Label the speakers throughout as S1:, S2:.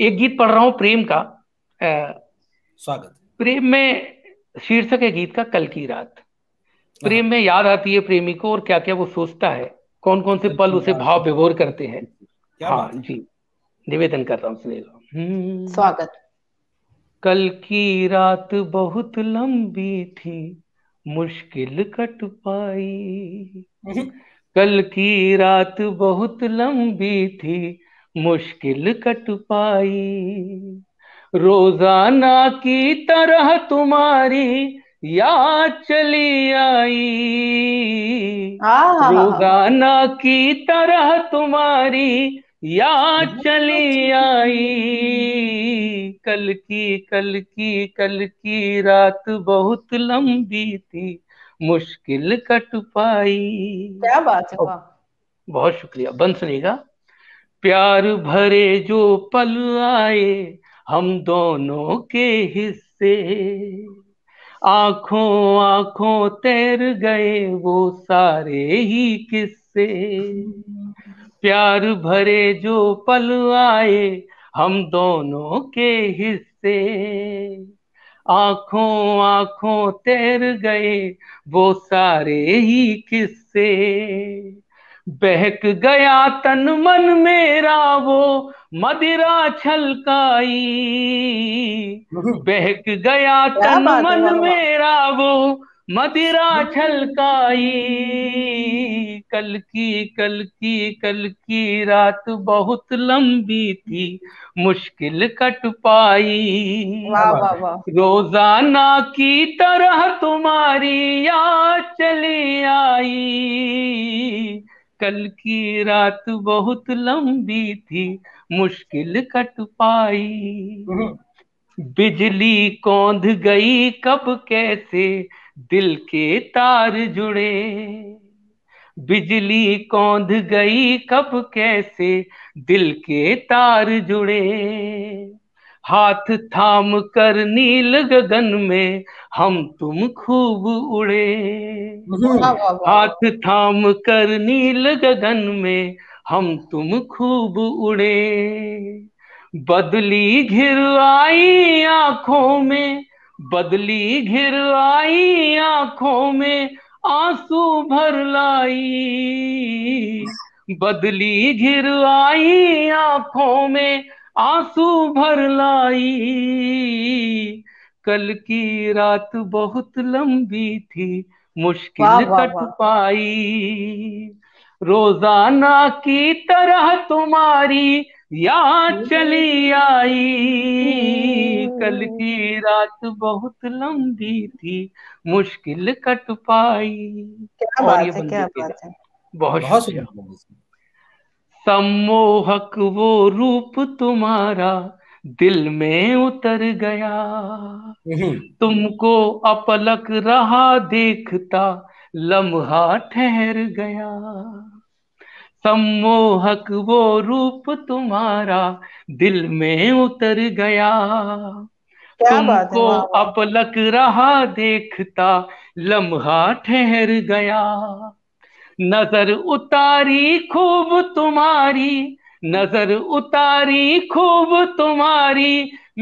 S1: एक गीत पढ़ रहा हूँ प्रेम का स्वागत प्रेम में शीर्षक है गीत का कल की रात प्रेम में याद आती है प्रेमी को और क्या क्या वो सोचता है कौन कौन से पल उसे भाव विभोर करते हैं हाँ जी निवेदन कर रहा हूँ सुनेगा हम्म। स्वागत कल की रात बहुत लंबी थी मुश्किल कट पाई हम्म। कल की रात बहुत लंबी थी मुश्किल कट पाई रोजाना की तरह तुम्हारी याद चली आई रोजाना की तरह तुम्हारी याद चली आई कल की कल की कल की रात बहुत लंबी थी मुश्किल कट पाई क्या बात है बहुत शुक्रिया बंद सुनिएगा प्यार भरे जो पल आए हम दोनों के हिस्से आंखों आंखों तैर गए वो सारे ही किस्से प्यार भरे जो पल आए हम दोनों के हिस्से आंखों आंखों तैर गए वो सारे ही किस्से बहक गया तन मन मेरा वो मदिरा छलकाई हम्म। बहक गया तन मन मेरा वो मदिरा छलकाई कल की कल की कल की रात बहुत लंबी थी मुश्किल कट पाई रोजाना की तरह तुम्हारी याद चली आई कल की रात बहुत लंबी थी मुश्किल कट पाई हम्म। बिजली कौंध गई कब कैसे दिल के तार जुड़े बिजली कौंध गई कब कैसे दिल के तार जुड़े हाथ थाम कर नील गगन में हम तुम खूब उड़े हाथ थाम कर नील गगन में हम तुम खूब उड़े बदली घिर आई आंखों में बदली घिर आई आंखों में आंसू भर लाई बदली घिर आई आंखों में आंसू भर लाई कल की रात बहुत लंबी थी मुश्किल कट पाई रोजाना की तरह तुम्हारी याद हम्म। चली आई कल हम्म। की रात बहुत लंबी थी मुश्किल कट पाई क्या बात है क्या बात है बहुत बहुत शुक्रिया सम्मोहक वो रूप तुम्हारा दिल में उतर गया तुमको अपलक रहा देखता लम्हा ठहर गया सम्मोहक वो रूप तुम्हारा दिल में उतर गया तुमको अपलक रहा देखता लम्हा ठहर गया नजर उतारी खूब तुम्हारी नजर उतारी खूब तुम्हारी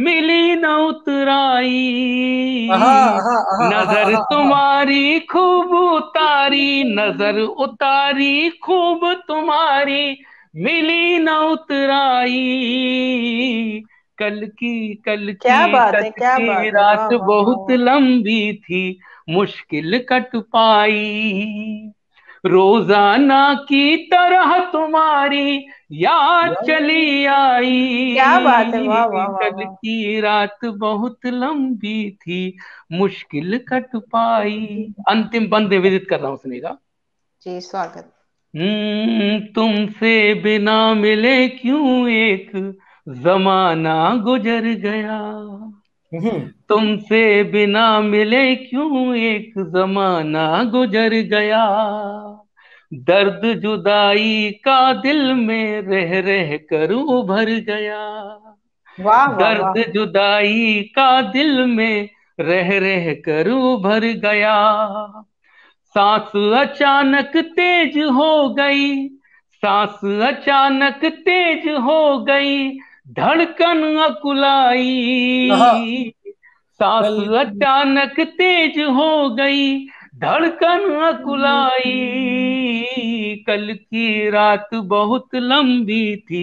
S1: मिली न उतराई नजर तुम्हारी खूब उतारी नजर उतारी खूब तुम्हारी मिली न उतराई कल की कल की कल की रात बहुत लंबी थी मुश्किल कट पाई रोजाना की तरह तुम्हारी याद चली आई क्या बात है वाह वाह कल की रात बहुत लंबी थी मुश्किल कट पाई अंतिम बंद विदित कर रहा हूँ स्नेहा जी स्वागत हम्म, तुमसे बिना मिले क्यों एक जमाना गुजर गया हम्म। तुमसे बिना मिले क्यों एक जमाना गुजर गया दर्द जुदाई का दिल में रह रह कर उभर गया वाह दर्द वा, जुदाई का दिल में रह रह कर उभर गया सांस अचानक तेज हो गई सांस अचानक तेज हो गई धड़कन अकुलाई सास अचानक तेज हो गई धड़कन अकुलाई कल की रात बहुत लंबी थी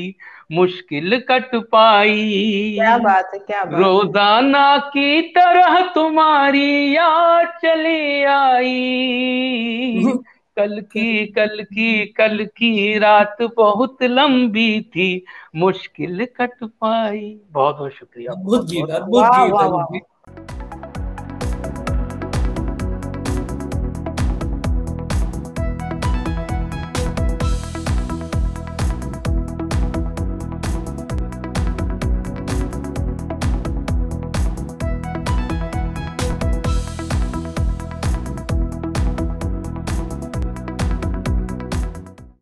S1: मुश्किल कट पाई क्या बात है क्या बात रोजाना की तरह तुम्हारी याद चली आई कल की कल की कल की रात बहुत लंबी थी मुश्किल कट पाई बहुत बहुत शुक्रिया बहुत गीत